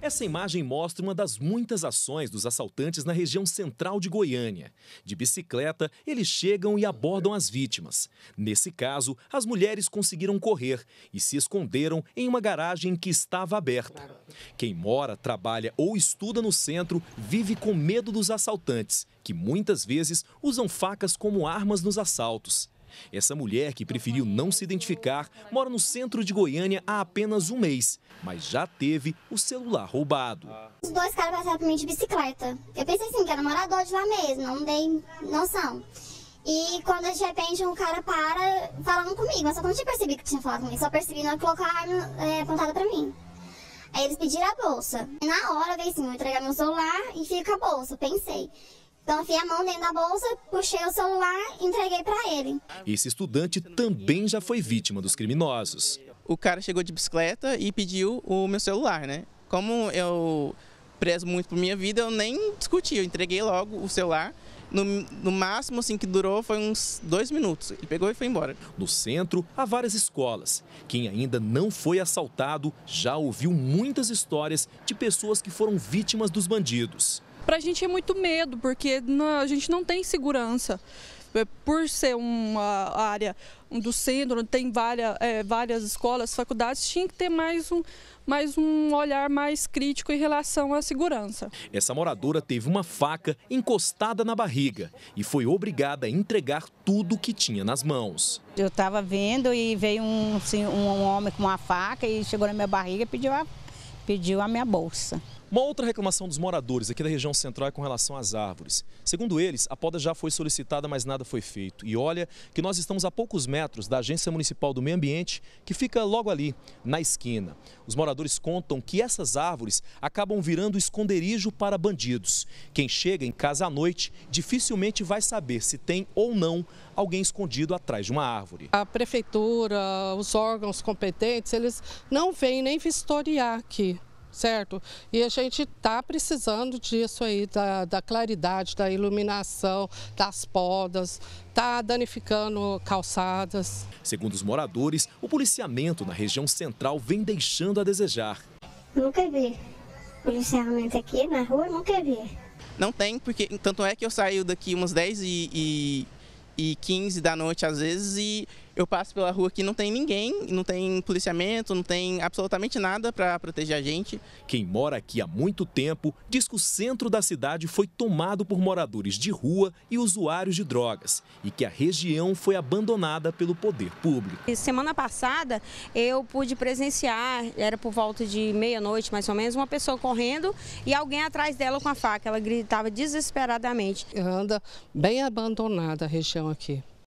Essa imagem mostra uma das muitas ações dos assaltantes na região central de Goiânia. De bicicleta, eles chegam e abordam as vítimas. Nesse caso, as mulheres conseguiram correr e se esconderam em uma garagem que estava aberta. Quem mora, trabalha ou estuda no centro vive com medo dos assaltantes, que muitas vezes usam facas como armas nos assaltos. Essa mulher, que preferiu não se identificar, mora no centro de Goiânia há apenas um mês, mas já teve o celular roubado. Os dois caras passaram por mim de bicicleta. Eu pensei assim, que era morador de lá mesmo, não dei noção. E quando de repente um cara para falando comigo, mas só eu não tinha percebido que tinha falado comigo, só percebi na hora colocar a arma é, apontada pra mim. Aí eles pediram a bolsa. Na hora veio assim, vou entregar meu celular e fica a bolsa, pensei. Então, enfiei a mão dentro da bolsa, puxei o celular e entreguei para ele. Esse estudante também já foi vítima dos criminosos. O cara chegou de bicicleta e pediu o meu celular, né? Como eu prezo muito por minha vida, eu nem discuti, eu entreguei logo o celular. No, no, máximo assim que durou foi uns dois minutos. Ele pegou e foi embora. No centro, há várias escolas. Quem ainda não foi assaltado já ouviu muitas histórias de pessoas que foram vítimas dos bandidos. Para a gente é muito medo, porque a gente não tem segurança é, por ser uma área do centro, onde tem várias, é, várias escolas, faculdades, tinha que ter mais um, mais um olhar mais crítico em relação à segurança. Essa moradora teve uma faca encostada na barriga e foi obrigada a entregar tudo que tinha nas mãos. Eu estava vendo e veio um, assim, um, homem com uma faca e chegou na minha barriga e pediu a, pediu a minha bolsa. Uma outra reclamação dos moradores aqui da região central é com relação às árvores. Segundo eles, a poda já foi solicitada, mas nada foi feito. E olha que nós estamos a poucos metros da Agência Municipal do Meio Ambiente, que fica logo ali, na esquina. Os moradores contam que essas árvores acabam virando esconderijo para bandidos. Quem chega em casa à noite dificilmente vai saber se tem ou não alguém escondido atrás de uma árvore. A prefeitura, os órgãos competentes, eles não vêm nem vistoriar aqui certo? E a gente está precisando disso aí, da, da, claridade, da iluminação, das podas, está danificando calçadas. Segundo os moradores, o policiamento na região central vem deixando a desejar. Nunca vi policiamento aqui na rua, nunca vi. Não tem, porque tanto é que eu saio daqui umas 10 e, e, e 15 da noite às vezes e eu passo pela rua que não tem ninguém, não tem policiamento, não tem absolutamente nada para proteger a gente. Quem mora aqui há muito tempo diz que o centro da cidade foi tomado por moradores de rua e usuários de drogas e que a região foi abandonada pelo poder público. semana passada eu pude presenciar, era por volta de meia-noite mais ou menos, uma pessoa correndo e alguém atrás dela com a faca. Ela gritava desesperadamente. Anda bem abandonada a região aqui.